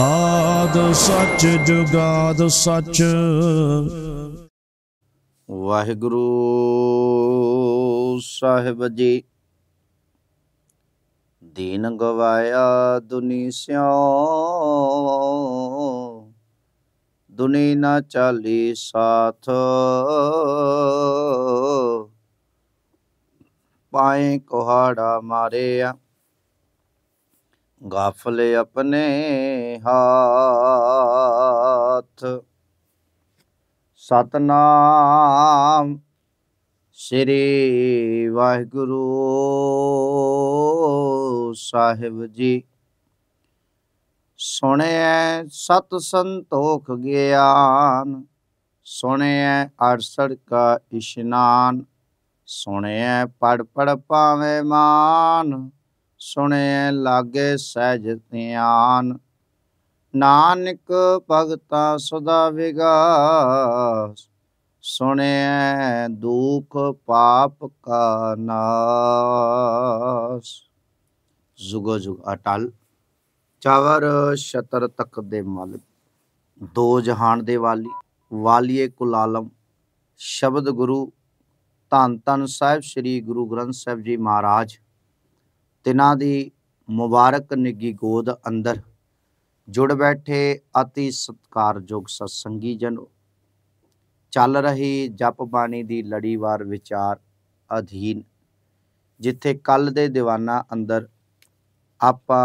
ਆਦ ਸੱਚ ਜੁਗਾਦ ਸੱਚ ਵਾਹਿਗੁਰੂ ਸਾਹਿਬ ਜੀ ਦੀਨ ਗਵਾਇਆ ਦੁਨੀ ਸਿਓ ਦੁਨੀ ਨਾ ਚਾਲੀ ਸਾਥ ਪਾਏ ਕੋਹਾੜਾ ਮਾਰਿਆ ਗਾਫਲ ਆਪਣੇ ਹਾਥ ਸਤਨਾਮ ਸ੍ਰੀ ਵਾਹਿਗੁਰੂ ਸਾਹਿਬ ਜੀ ਸੁਣਿਐ ਸਤ ਸੰਤੋਖ ਗਿਆਨ ਸੁਣਿਐ ਅਰਸੜ ਕਾ ਇਸ਼ਨਾਨ ਸੁਣਿਐ ਪੜ ਪੜ ਪਾਵੇਂ ਮਾਨ ਸੁਣੇ ਲਾਗੇ ਸਹਿਜ ਧਿਆਨ ਨਾਨਕ ਭਗਤਾ ਸਦਾ ਵਿਗਾਸ ਸੁਣੇ ਦੁਖ ਪਾਪ ਕਾ ਨਾਸ ਜੁਗ ਜੁਗ ਅਟਲ ਚਾਵਰ ਸ਼ਤਰ ਤੱਕ ਦੇ ਮਾਲਕ ਦੋ ਜਹਾਨ ਦੇ ਵਾਲੀ ਵਾਲੀਏ ਕੁਲ ਆਲਮ ਸ਼ਬਦ ਗੁਰੂ ਧੰਨ ਧੰਨ ਸਾਹਿਬ ਸ੍ਰੀ ਗੁਰੂ ਗ੍ਰੰਥ ਸਾਹਿਬ ਜੀ ਮਹਾਰਾਜ ਤਿਨਾਂ ਦੀ ਮੁਬਾਰਕ ਨਿੱਗੀ ਗੋਦ ਅੰਦਰ ਜੁੜ ਬੈਠੇ ਅਤੀ ਸਤਕਾਰਯੋਗ ਸਤਸੰਗੀ ਜਨ ਚੱਲ ਰਹੀ ਜਪ ਬਾਣੀ ਦੀ ਲੜੀਵਾਰ ਵਿਚਾਰ ਅਧੀਨ ਜਿੱਥੇ ਕੱਲ ਦੇ ਦੀਵਾਨਾ ਅੰਦਰ ਆਪਾਂ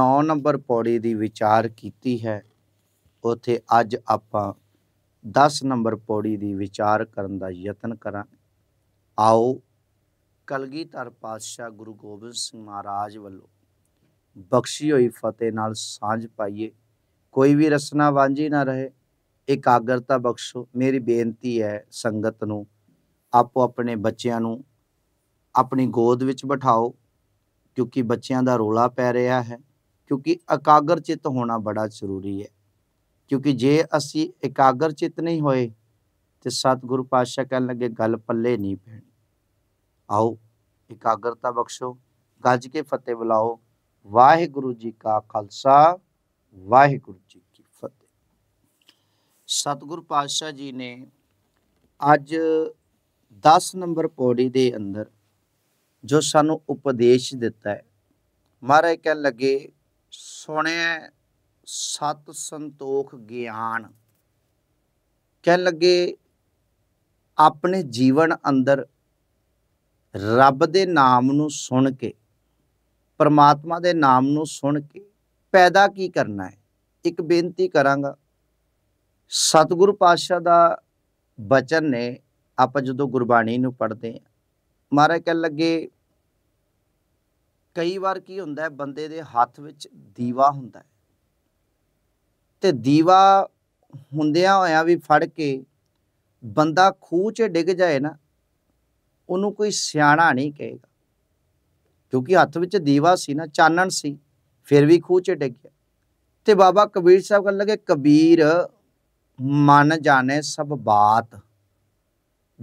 9 ਨੰਬਰ ਪੌੜੀ ਦੀ ਵਿਚਾਰ ਕੀਤੀ ਹੈ ਉਥੇ ਅੱਜ ਆਪਾਂ 10 ਨੰਬਰ ਪੌੜੀ ਦੀ ਵਿਚਾਰ ਕਰਨ ਦਾ ਯਤਨ ਕਰਾਂ ਆਓ ਕਲਗੀਧਰ ਪਾਤਸ਼ਾਹ ਗੁਰੂ ਗੋਬਿੰਦ ਸਿੰਘ ਮਹਾਰਾਜ ਵੱਲੋਂ ਬਖਸ਼ੀ ਹੋਈ ਫਤਿਹ ਨਾਲ ਸਾਂਝ ਪਾਈਏ ਕੋਈ ਵੀ ਰਸਨਾ ਵਾਂਝੀ ਨਾ ਰਹੇ ਇਕਾਗਰਤਾ ਬਖਸ਼ੋ ਮੇਰੀ ਬੇਨਤੀ ਹੈ ਸੰਗਤ ਨੂੰ ਆਪੋ ਆਪਣੇ ਬੱਚਿਆਂ ਨੂੰ ਆਪਣੀ ਗੋਦ ਵਿੱਚ ਬਿਠਾਓ ਕਿਉਂਕਿ ਬੱਚਿਆਂ ਦਾ ਰੋਲਾ ਪੈ ਰਿਹਾ ਹੈ ਕਿਉਂਕਿ ਇਕਾਗਰ ਚਿੱਤ ਹੋਣਾ ਬੜਾ ਜ਼ਰੂਰੀ ਹੈ ਕਿਉਂਕਿ ਜੇ ਅਸੀਂ ਇਕਾਗਰ ਚਿੱਤ ਨਹੀਂ ਹੋਏ ਤੇ ਸਤਿਗੁਰੂ ਪਾਤਸ਼ਾਹ ਕਹਿਣ ਲੱਗੇ ਗੱਲ ਪੱਲੇ ਨਹੀਂ ਪੈਣੀ ਆਓ ਇਕਾਗਰਤਾ ਬਖਸ਼ੋ ਗੱਜ ਕੇ ਫਤਿਹ ਬੁਲਾਓ ਵਾਹਿਗੁਰੂ ਜੀ ਕਾ ਖਾਲਸਾ ਵਾਹਿਗੁਰੂ ਜੀ ਕੀ ਫਤਿਹ ਸਤਿਗੁਰ ਪਾਤਸ਼ਾਹ ਜੀ ਨੇ ਅੱਜ 10 ਨੰਬਰ ਪੌੜੀ ਦੇ ਅੰਦਰ ਜੋ ਸਾਨੂੰ ਉਪਦੇਸ਼ ਦਿੱਤਾ ਹੈ ਮਹਾਰਾਜ ਕਹਿਣ ਲੱਗੇ ਸੁਣਿਆ ਸਤ ਸੰਤੋਖ ਗਿਆਨ ਕਹਿਣ ਲੱਗੇ ਆਪਣੇ ਜੀਵਨ ਅੰਦਰ ਰੱਬ ਦੇ ਨਾਮ ਨੂੰ ਸੁਣ ਕੇ ਪਰਮਾਤਮਾ ਦੇ ਨਾਮ ਨੂੰ ਸੁਣ ਕੇ ਪੈਦਾ ਕੀ ਕਰਨਾ ਹੈ ਇੱਕ ਬੇਨਤੀ ਕਰਾਂਗਾ ਸਤਿਗੁਰੂ ਪਾਤਸ਼ਾਹ ਦਾ ਬਚਨ ਨੇ ਆਪਾਂ ਜਦੋਂ ਗੁਰਬਾਣੀ ਨੂੰ ਪੜ੍ਹਦੇ ਹਾਂ ਮਹਾਰਾਜ ਕਹਿ ਲੱਗੇ ਕਈ ਵਾਰ ਕੀ ਹੁੰਦਾ ਹੈ ਬੰਦੇ ਦੇ ਹੱਥ ਵਿੱਚ ਦੀਵਾ ਹੁੰਦਾ ਹੈ ਤੇ ਦੀਵਾ ਹੁੰਦਿਆਂ ਹੋਇਆਂ ਵੀ ਫੜ ਕੇ ਬੰਦਾ ਖੂਹ 'ਚ ਡਿੱਗ ਜਾਏ ਨਾ ਉਹਨੂੰ ਕੋਈ ਸਿਆਣਾ ਨਹੀਂ ਕਹੇਗਾ ਕਿਉਂਕਿ ਹੱਥ ਵਿੱਚ ਦੀਵਾ ਸੀ ਨਾ ਚਾਨਣ ਸੀ ਫਿਰ ਵੀ ਖੂਚ 'ਚ ਡਿੱਗ ਗਿਆ ਤੇ ਬਾਬਾ ਕਬੀਰ ਸਾਹਿਬ ਕਹਿਣ ਲਗੇ ਕਬੀਰ ਮਨ ਜਾਣੇ ਸਭ ਬਾਤ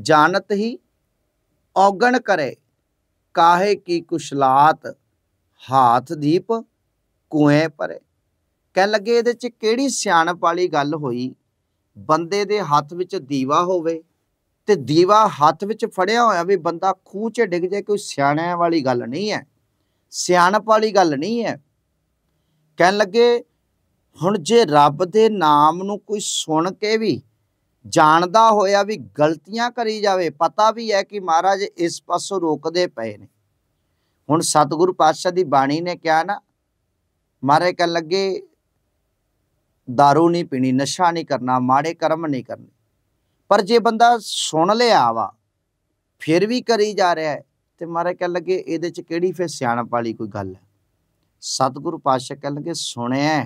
ਜਾਣਤ ਹੀ ਔਗਣ ਕਰੇ ਕਾਹੇ ਕੀ ਕੁਸ਼ਲਾਤ ਹਾਥ ਦੀਪ ਕੁਏ ਪਰੇ ਕਹਿਣ ਲੱਗੇ ਇਹਦੇ 'ਚ ਕਿਹੜੀ ਸਿਆਣਪ ਵਾਲੀ ਗੱਲ ਹੋਈ ਬੰਦੇ ਦੇ ਹੱਥ ਵਿੱਚ ਦੀਵਾ ਹੋਵੇ ਤੇ ਦੀਵਾ ਹੱਥ ਵਿੱਚ ਫੜਿਆ ਹੋਇਆ ਵੀ ਬੰਦਾ ਖੂਹ 'ਚ ਡਿੱਗ ਜਾਏ ਕੋਈ ਸਿਆਣਿਆਂ ਵਾਲੀ ਗੱਲ ਨਹੀਂ ਹੈ ਸਿਆਣਪ ਵਾਲੀ ਗੱਲ ਨਹੀਂ ਹੈ ਕਹਿਣ ਲੱਗੇ ਹੁਣ ਜੇ ਰੱਬ ਦੇ ਨਾਮ ਨੂੰ ਕੋਈ ਸੁਣ ਕੇ ਵੀ ਜਾਣਦਾ ਹੋਇਆ ਵੀ ਗਲਤੀਆਂ ਕਰੀ ਜਾਵੇ ਪਤਾ ਵੀ ਹੈ ਕਿ ਮਹਾਰਾਜ ਇਸ ਪਾਸੋਂ ਰੋਕਦੇ ਪਏ ਨੇ ਹੁਣ ਸਤਿਗੁਰੂ ਪਾਤਸ਼ਾਹ ਦੀ ਬਾਣੀ ਨੇ ਕਿਹਾ ਨਾ ਮਾਰੇ ਕਹਿਣ ਲੱਗੇ दारू ਨਹੀਂ ਪੀਣੀ ਨਸ਼ਾ ਨਹੀਂ ਕਰਨਾ ਮਾੜੇ ਕਰਮ ਨਹੀਂ ਕਰਨੇ ਪਰ ਜੇ ਬੰਦਾ ਸੁਣ ਲਿਆ ਵਾ ਫਿਰ ਵੀ ਕਰੀ ਜਾ ਰਿਹਾ ਹੈ ਤੇ ਮਾਰੇ ਕਹਿ ਲੱਗੇ ਇਹਦੇ ਚ ਕਿਹੜੀ ਫਿਰ ਸਿਆਣਪ ਵਾਲੀ ਕੋਈ ਗੱਲ ਹੈ ਸਤਿਗੁਰੂ ਪਾਤਸ਼ਾਹ ਕਹਿ ਲੱਗੇ ਸੁਣਿਆ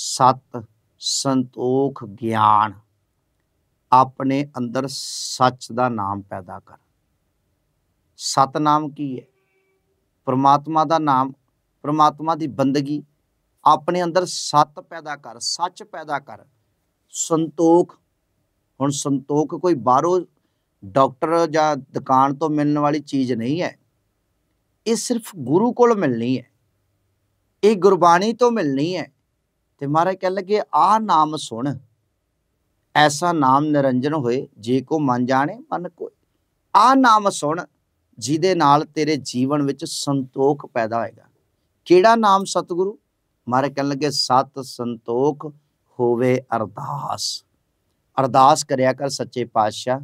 ਸਤ ਸੰਤੋਖ ਗਿਆਨ ਆਪਣੇ ਅੰਦਰ ਸੱਚ ਦਾ ਨਾਮ ਪੈਦਾ ਕਰ ਸਤ ਨਾਮ ਕੀ ਹੈ ਪ੍ਰਮਾਤਮਾ ਦਾ ਨਾਮ ਪ੍ਰਮਾਤਮਾ ਦੀ ਬੰਦਗੀ ਆਪਣੇ ਅੰਦਰ ਸਤ ਪੈਦਾ ਕਰ ਸੱਚ ਪੈਦਾ ਕਰ ਸੰਤੋਖ ਹੁਣ ਸੰਤੋਖ ਕੋਈ ਬਾਹਰੋਂ ਡਾਕਟਰ ਜਾਂ ਦੁਕਾਨ ਤੋਂ ਮਿਲਣ ਵਾਲੀ ਚੀਜ਼ ਨਹੀਂ ਹੈ ਇਹ ਸਿਰਫ ਗੁਰੂ ਕੋਲ ਮਿਲਣੀ ਹੈ ਇਹ ਗੁਰਬਾਣੀ ਤੋਂ ਮਿਲਣੀ ਹੈ ਤੇ ਮਹਾਰਾਜ ਕਹਿ ਲੱਗੇ ਆ ਨਾਮ ਸੁਣ ਐਸਾ ਨਾਮ ਨਿਰੰਜਨ ਹੋਏ ਜੇ ਕੋ ਮਨ ਜਾਣੇ ਮਨ ਕੋ ਆ ਨਾਮ ਸੁਣ ਜਿਹਦੇ ਨਾਲ ਤੇਰੇ ਜੀਵਨ ਵਿੱਚ ਸੰਤੋਖ ਪੈਦਾ ਹੋਏਗਾ ਕਿਹੜਾ ਨਾਮ ਸਤਿਗੁਰੂ ਮਹਾਰਾਜ ਕਹਿ ਲੱਗੇ ਸਤ ਸੰਤੋਖ ਹੋਵੇ ਅਰਦਾਸ ਅਰਦਾਸ ਕਰਿਆ ਕਰ ਸੱਚੇ ਪਾਤਸ਼ਾਹ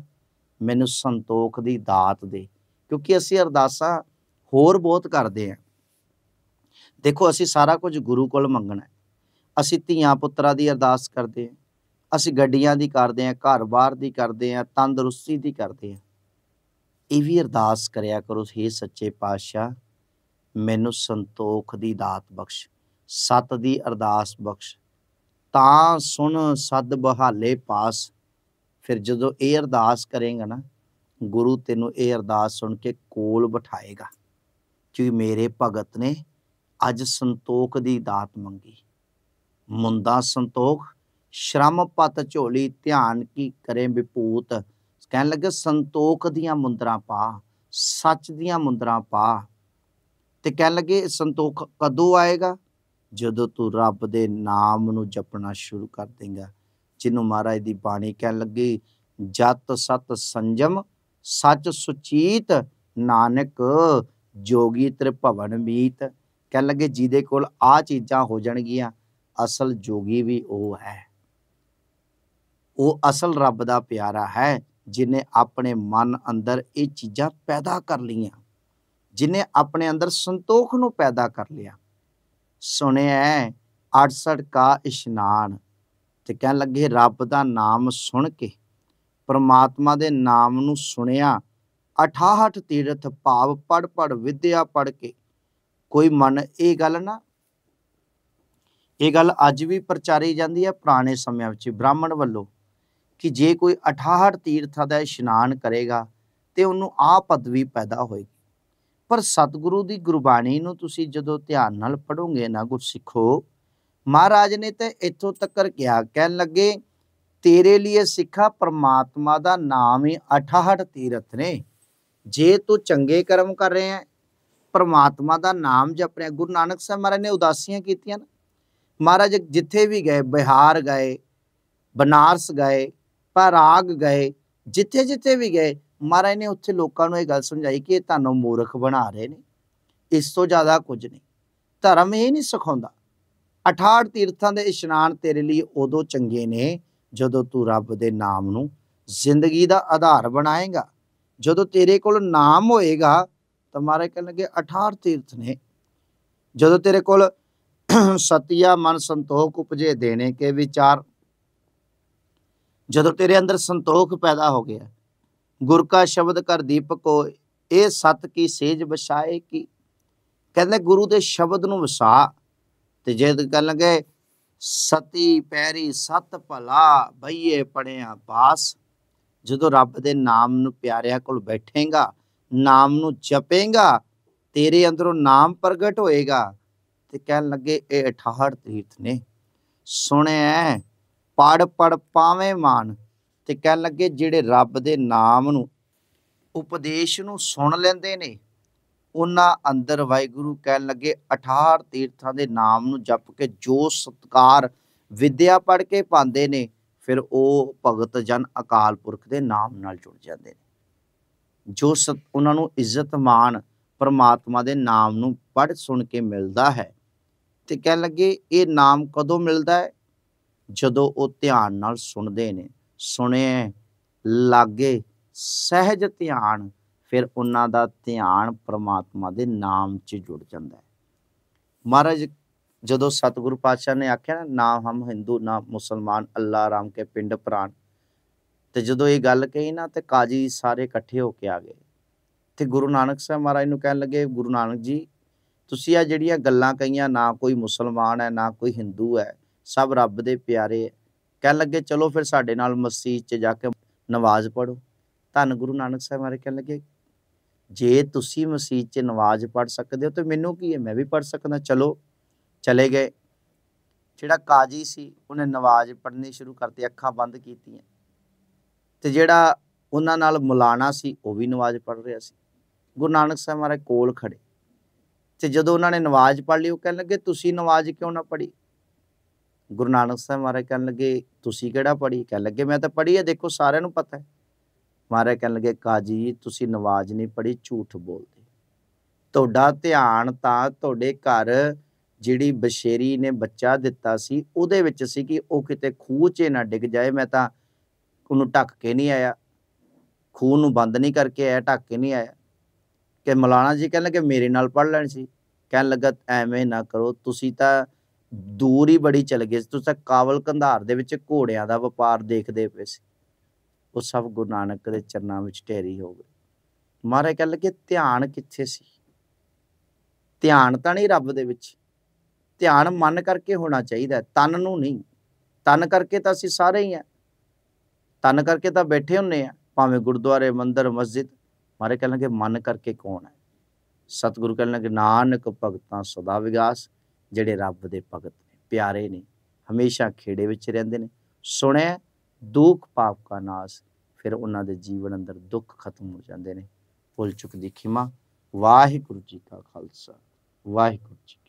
ਮੈਨੂੰ ਸੰਤੋਖ ਦੀ ਦਾਤ ਦੇ ਕਿਉਂਕਿ ਅਸੀਂ ਅਰਦਾਸਾਂ ਹੋਰ ਬਹੁਤ ਕਰਦੇ ਆ ਦੇਖੋ ਅਸੀਂ ਸਾਰਾ ਕੁਝ ਗੁਰੂ ਕੋਲ ਮੰਗਣਾ ਅਸੀਂ ਧੀਆਂ ਪੁੱਤਰਾਂ ਦੀ ਅਰਦਾਸ ਕਰਦੇ ਆ ਅਸੀਂ ਗੱਡੀਆਂ ਦੀ ਕਰਦੇ ਆ ਘਰ-ਬਾਰ ਦੀ ਕਰਦੇ ਆ ਤੰਦਰੁਸਤੀ ਦੀ ਕਰਦੇ ਆ ਇਹ ਵੀ ਅਰਦਾਸ ਕਰਿਆ ਕਰੋ ਸੇ ਸੱਚੇ ਪਾਤਸ਼ਾਹ ਮੈਨੂੰ ਸੰਤੋਖ ਦੀ ਦਾਤ ਬਖਸ਼ ਸਤ ਦੀ ਅਰਦਾਸ ਬਖਸ਼ ਤਾਂ ਸੁਣ ਸਦ ਬਹਾਲੇ ਪਾਸ ਫਿਰ ਜਦੋਂ ਇਹ ਅਰਦਾਸ ਕਰੇਗਾ ਨਾ ਗੁਰੂ ਤੈਨੂੰ ਇਹ ਅਰਦਾਸ ਸੁਣ ਕੇ ਕੋਲ ਬਿਠਾਏਗਾ ਕਿ ਮੇਰੇ ਭਗਤ ਨੇ ਅੱਜ ਸੰਤੋਖ ਦੀ ਦਾਤ ਮੰਗੀ ਮੁੰਦਾ ਸੰਤੋਖ ਸ਼ਰਮ ਪਤ ਝੋਲੀ ਧਿਆਨ ਕੀ ਕਰੇ ਵਿਪੂਤ ਕਹਿਣ ਲੱਗੇ ਸੰਤੋਖ ਦੀਆਂ ਮੁੰਦਰਾ ਪਾ ਸੱਚ ਦੀਆਂ ਮੁੰਦਰਾ ਪਾ ਤੇ ਕਹਿਣ ਲੱਗੇ ਸੰਤੋਖ ਕਦੋਂ ਆਏਗਾ ਜਦੋਂ ਤੂੰ ਰੱਬ ਦੇ ਨਾਮ ਨੂੰ ਜਪਣਾ ਸ਼ੁਰੂ ਕਰ ਦੇਂਗਾ ਜਿਹਨੂੰ ਮਹਾਰਾਜ ਦੀ ਬਾਣੀ ਕਹਿ ਲੱਗੀ ਜਤ ਸਤ ਸੰਜਮ ਸੱਚ ਸੁਚੀਤ ਨਾਨਕ ਜੋਗੀ ਤ੍ਰਿ ਭਵਨ ਮੀਤ ਕਹਿ ਲੱਗੇ ਜਿਹਦੇ ਕੋਲ ਆ ਚੀਜ਼ਾਂ ਹੋ ਜਾਣਗੀਆਂ ਅਸਲ ਜੋਗੀ ਵੀ ਉਹ ਹੈ ਉਹ ਅਸਲ ਰੱਬ ਦਾ ਪਿਆਰਾ ਹੈ ਜਿਨੇ ਆਪਣੇ ਮਨ ਅੰਦਰ ਇਹ ਚੀਜ਼ਾਂ ਪੈਦਾ ਕਰ ਲਈਆਂ ਜਿਨੇ ਆਪਣੇ ਅੰਦਰ ਸੰਤੋਖ ਨੂੰ ਪੈਦਾ ਕਰ ਲਿਆ ਸੁਣਿਆ 68 ਕਾ ਇਸ਼ਨਾਨ ਤੇ ਕਹਿਣ ਲੱਗੇ ਰੱਬ ਦਾ ਨਾਮ ਸੁਣ ਕੇ ਪਰਮਾਤਮਾ ਦੇ ਨਾਮ ਨੂੰ ਸੁਣਿਆ 68 ਤੀਰਥ ਭਾਵ ਪੜ ਪੜ ਵਿਦਿਆ ਪੜ ਕੇ ਕੋਈ ਮਨ ਇਹ ਗੱਲ ਨਾ ਇਹ ਗੱਲ ਅੱਜ ਵੀ ਪ੍ਰਚਾਰੀ ਜਾਂਦੀ ਹੈ ਪੁਰਾਣੇ ਸਮਿਆਂ ਵਿੱਚ ਬ੍ਰਾਹਮਣ ਵੱਲੋਂ ਕਿ ਜੇ ਕੋਈ 68 ਤੀਰਥਾਂ ਦਾ ਇਸ਼ਨਾਨ ਕਰੇਗਾ ਤੇ ਉਹਨੂੰ ਆ ਪਦਵੀ ਪੈਦਾ ਹੋਏਗੀ ਪਰ ਸਤਿਗੁਰੂ ਦੀ ਗੁਰਬਾਣੀ ਨੂੰ ਤੁਸੀਂ ਜਦੋਂ ਧਿਆਨ ਨਾਲ ਪੜੋਗੇ ਨਾ ਸਿੱਖੋ ਮਹਾਰਾਜ ਨੇ ਤੇ ਇੱਥੋਂ ਤੱਕਰ ਕਿਹਾ ਕਹਿਣ ਲੱਗੇ ਤੇਰੇ ਲਈ ਸਿੱਖਾ ਪਰਮਾਤਮਾ ਦਾ ਨਾਮ ਹੀ 68 ਤੀਰਥ ਨੇ ਜੇ ਤੂੰ ਚੰਗੇ ਕਰਮ ਕਰ ਰਿਹਾ ਹੈ ਪਰਮਾਤਮਾ ਦਾ ਨਾਮ ਜਪ ਰਿਹਾ ਗੁਰੂ ਨਾਨਕ ਸਾਹਿਬ ਮਹਾਰਾਜ ਨੇ ਉਦਾਸੀਆਂ ਕੀਤੀਆਂ ਨਾ ਮਹਾਰਾਜ ਜਿੱਥੇ ਵੀ ਗਏ ਬਿਹਾਰ ਗਏ ਬਨਾਰਸ ਗਏ ਪਰਾਗ ਗਏ ਜਿੱਥੇ ਜਿੱਥੇ ਵੀ ਗਏ ਮਹਾਰਾਜ ਨੇ ਉੱਥੇ ਲੋਕਾਂ ਨੂੰ ਇਹ ਗੱਲ ਸਮਝਾਈ ਕਿ ਇਹ ਤੁਹਾਨੂੰ ਮੂਰਖ ਬਣਾ ਰਹੇ ਨੇ ਇਸ ਤੋਂ ਜ਼ਿਆਦਾ ਕੁਝ ਨਹੀਂ ਧਰਮ ਇਹ ਨਹੀਂ ਸਿਖਾਉਂਦਾ 68 ਤੀਰਥਾਂ ਦੇ ਇਸ਼ਨਾਨ ਤੇਰੇ ਲਈ ਉਦੋਂ ਚੰਗੇ ਨੇ ਜਦੋਂ ਤੂੰ ਰੱਬ ਦੇ ਨਾਮ ਨੂੰ ਜ਼ਿੰਦਗੀ ਦਾ ਆਧਾਰ ਬਣਾਏਗਾ ਜਦੋਂ ਤੇਰੇ ਕੋਲ ਨਾਮ ਹੋਏਗਾ ਤਾਂ ਮਹਾਰਾਜ ਕਹਿਣ ਲੱਗੇ 68 ਤੀਰਥ ਨੇ ਜਦੋਂ ਤੇਰੇ ਕੋਲ ਸਤਿਆ ਮਨ ਸੰਤੋਖ ਉਪਜੇ ਦੇਣੇ ਕੇ ਵਿਚਾਰ ਜਦੋਂ ਤੇਰੇ ਅੰਦਰ ਸੰਤੋਖ ਪੈਦਾ ਹੋ ਗਿਆ ਗੁਰ ਕਾ ਸ਼ਬਦ ਕਰ ਦੀਪਕੋ ਇਹ ਸਤ ਕੀ ਸੇਜ ਵਸਾਏ ਕੀ ਕਹਿੰਦੇ ਗੁਰੂ ਦੇ ਸ਼ਬਦ ਨੂੰ ਵਸਾ ਤੇ ਜੇ ਲਗੇ ਸਤੀ ਪੈਰੀ ਸਤ ਭਲਾ ਬਈਏ ਪੜਿਆ ਬਾਸ ਜਦੋਂ ਰੱਬ ਦੇ ਨਾਮ ਨੂੰ ਪਿਆਰਿਆ ਕੋਲ ਬੈਠੇਗਾ ਨਾਮ ਨੂੰ ਜਪੇਗਾ ਤੇਰੇ ਅੰਦਰੋਂ ਨਾਮ ਪ੍ਰਗਟ ਹੋਏਗਾ ਤੇ ਕਹਿਣ ਲੱਗੇ ਇਹ 68 ਤੀਰਥ ਨੇ ਸੁਣਿਆ ਪੜ ਪੜ ਪਾਵੇਂ ਮਾਨ ਤੇ ਕਹਿਣ ਲੱਗੇ ਜਿਹੜੇ ਰੱਬ ਦੇ ਨਾਮ ਨੂੰ ਉਪਦੇਸ਼ ਨੂੰ ਸੁਣ ਲੈਂਦੇ ਨੇ ਉਹਨਾਂ ਅੰਦਰ ਵਾਹਿਗੁਰੂ ਕਹਿਣ ਲੱਗੇ 18 ਤੀਰਥਾਂ ਦੇ ਨਾਮ ਨੂੰ ਜਪ ਕੇ ਜੋ ਸਤਕਾਰ ਵਿਦਿਆ ਪੜ ਕੇ ਪਾਉਂਦੇ ਨੇ ਫਿਰ ਉਹ ਭਗਤ ਜਨ ਅਕਾਲ ਪੁਰਖ ਦੇ ਨਾਮ ਨਾਲ ਜੁੜ ਜਾਂਦੇ ਨੇ ਜੋ ਉਹਨਾਂ ਨੂੰ ਇੱਜ਼ਤ ਮਾਣ ਪਰਮਾਤਮਾ ਦੇ ਨਾਮ ਨੂੰ ਪੜ ਸੁਣ ਕੇ ਮਿਲਦਾ ਹੈ ਤੇ ਕਹਿਣ ਲੱਗੇ ਇਹ ਨਾਮ ਕਦੋਂ ਮਿਲਦਾ ਹੈ ਜਦੋਂ ਉਹ ਧਿਆਨ ਨਾਲ ਸੁਣਦੇ ਨੇ ਸੁਣਿਐ ਲਾਗੇ ਸਹਿਜ ਧਿਆਨ ਫਿਰ ਉਹਨਾਂ ਦਾ ਧਿਆਨ ਪ੍ਰਮਾਤਮਾ ਦੇ ਨਾਮ 'ਚ ਜੁੜ ਜਾਂਦਾ ਹੈ ਮਹਾਰਾਜ ਜਦੋਂ ਸਤਿਗੁਰੂ ਪਾਤਸ਼ਾਹ ਨੇ ਆਖਿਆ ਨਾ ਹਮ ਹਿੰਦੂ ਨਾ ਮੁਸਲਮਾਨ ਅੱਲਾ ਰਾਮ ਕੇ ਪਿੰਡ ਪ੍ਰਾਨ ਤੇ ਜਦੋਂ ਇਹ ਗੱਲ ਕਹੀ ਨਾ ਤੇ ਕਾਜੀ ਸਾਰੇ ਇਕੱਠੇ ਹੋ ਕੇ ਆ ਗਏ ਤੇ ਗੁਰੂ ਨਾਨਕ ਸਾਹਿਬ ਮਹਾਰਾਜ ਨੂੰ ਕਹਿਣ ਲੱਗੇ ਗੁਰੂ ਨਾਨਕ ਜੀ ਤੁਸੀਂ ਆ ਜਿਹੜੀਆਂ ਗੱਲਾਂ ਕਹੀਆਂ ਨਾ ਕੋਈ ਮੁਸਲਮਾਨ ਹੈ ਨਾ ਕੋਈ ਹਿੰਦੂ ਹੈ ਸਭ ਰੱਬ ਦੇ ਪਿਆਰੇ ਹੈ ਕਹਿਣ ਲੱਗੇ ਚਲੋ ਫਿਰ ਸਾਡੇ ਨਾਲ ਮਸਜਿਦ 'ਚ ਜਾ ਕੇ ਨਵਾਜ਼ ਪੜੋ ਧੰਨ ਗੁਰੂ ਨਾਨਕ ਸਾਹਿਬ ਮਾਰੇ ਕਹਿਣ ਲੱਗੇ ਜੇ ਤੁਸੀਂ ਮਸਜਿਦ 'ਚ ਨਵਾਜ਼ ਪੜ ਸਕਦੇ ਹੋ ਤੇ ਮੈਨੂੰ ਕੀ ਹੈ ਮੈਂ ਵੀ ਪੜ ਸਕਦਾ ਚਲੋ ਚਲੇ ਗਏ ਜਿਹੜਾ ਕਾਜੀ ਸੀ ਉਹਨੇ ਨਵਾਜ਼ ਪੜਨੀ ਸ਼ੁਰੂ ਕਰਤੀ ਅੱਖਾਂ ਬੰਦ ਕੀਤੀਆਂ ਤੇ ਜਿਹੜਾ ਉਹਨਾਂ ਨਾਲ ਮੁਲਾਣਾ ਸੀ ਉਹ ਵੀ ਨਵਾਜ਼ ਪੜ ਰਿਹਾ ਸੀ ਗੁਰੂ ਨਾਨਕ ਸਾਹਿਬ ਮਾਰੇ ਕੋਲ ਖੜੇ ਤੇ ਜਦੋਂ ਉਹਨਾਂ ਨੇ ਨਵਾਜ਼ ਪੜ ਲਈ ਉਹ ਕਹਿਣ ਲੱਗੇ ਤੁਸੀਂ ਨਵਾਜ਼ ਕਿਉਂ ਨਾ ਪੜੀ ਗੁਰੂ ਨਾਨਕ ਸਾਹਿਬ ਮਹਾਰਾਜ ਕਹਿਣ ਲੱਗੇ ਤੁਸੀਂ ਕਿਹੜਾ ਪੜੀ ਕਹਿ ਲੱਗੇ ਮੈਂ ਤਾਂ ਪੜੀ ਆ ਦੇਖੋ ਸਾਰਿਆਂ ਨੂੰ ਪਤਾ ਹੈ ਮਹਾਰਾਜ ਕਹਿਣ ਲੱਗੇ ਕਾਜੀ ਤੁਸੀਂ ਨਵਾਜ਼ ਨਹੀਂ ਪੜੀ ਝੂਠ ਬੋਲਦੇ ਤੁਹਾਡਾ ਧਿਆਨ ਤਾਂ ਤੁਹਾਡੇ ਘਰ ਜਿਹੜੀ ਬਸ਼ੇਰੀ ਨੇ ਬੱਚਾ ਦਿੱਤਾ ਸੀ ਉਹਦੇ ਵਿੱਚ ਸੀ ਕਿ ਉਹ ਕਿਤੇ ਖੂਹ 'ਚ ਨਾ ਡਿੱਗ ਜਾਏ ਮੈਂ ਤਾਂ ਉਹਨੂੰ ਢੱਕ ਕੇ ਨਹੀਂ ਆਇਆ ਖੂਹ ਨੂੰ ਬੰਦ ਨਹੀਂ ਕਰਕੇ ਆਇਆ ਢੱਕ ਕੇ ਨਹੀਂ ਆਇਆ ਕਿ ਮਲਾਣਾ ਜੀ ਕਹਿਣ ਲੱਗੇ ਮੇਰੇ ਨਾਲ ਪੜ ਲੈਣ ਸੀ ਕਹਿਣ ਲੱਗਾ ਐਵੇਂ ਨਾ ਕਰੋ ਤੁਸੀਂ ਤਾਂ ਦੂਰ ਹੀ ਬੜੀ ਚਲ ਗਏ ਤੁਸੀਂ ਕਾਬਲ ਕੰਧਾਰ ਦੇ ਵਿੱਚ ਘੋੜਿਆਂ ਦਾ ਵਪਾਰ ਦੇਖਦੇ ਪਏ ਸੀ ਉਹ ਸਭ ਗੁਰੂ ਨਾਨਕ ਦੇ ਚਰਨਾਂ ਵਿੱਚ ਢੇਰੀ ਹੋ ਗਏ ਮਹਾਰਾਜ ਕਹਿ ਲਗੇ ਧਿਆਨ ਕਿੱਥੇ ਸੀ ਧਿਆਨ ਤਾਂ ਨਹੀਂ ਰੱਬ ਦੇ ਵਿੱਚ ਧਿਆਨ ਮਨ ਕਰਕੇ ਹੋਣਾ ਚਾਹੀਦਾ ਤਨ ਨੂੰ ਨਹੀਂ ਤਨ ਕਰਕੇ ਤਾਂ ਅਸੀਂ ਸਾਰੇ ਹੀ ਆ ਤਨ ਕਰਕੇ ਤਾਂ ਬੈਠੇ ਹੁੰਨੇ ਆ ਭਾਵੇਂ ਗੁਰਦੁਆਰੇ ਮੰਦਰ ਮਸਜਿਦ ਮਾਰੇ ਕਹਿਣ ਕਿ ਮਨ ਕਰਕੇ ਕੌਣ ਹੈ ਸਤਿਗੁਰੂ ਕਹਿਣ ਕਿ ਨਾਨਕ ਭਗਤਾਂ ਸਦਾ ਵਿਗਾਸ ਜਿਹੜੇ ਰੱਬ ਦੇ ਭਗਤ ਨੇ ਪਿਆਰੇ ਨੇ ਹਮੇਸ਼ਾ ਖੇੜੇ ਵਿੱਚ ਰਹਿੰਦੇ ਨੇ ਸੁਣਿਆ ਦੁੱਖ ਪਾਪ ਦਾ ਨਾਸ ਫਿਰ ਉਹਨਾਂ ਦੇ ਜੀਵਨ ਅੰਦਰ ਦੁੱਖ ਖਤਮ ਹੋ ਜਾਂਦੇ ਨੇ ਭੁੱਲ ਚੁੱਕ ਦੀ ਖਿਮਾ ਵਾਹਿਗੁਰੂ ਜੀ ਕਾ ਖਾਲਸਾ ਵਾਹਿਗੁਰੂ ਜੀ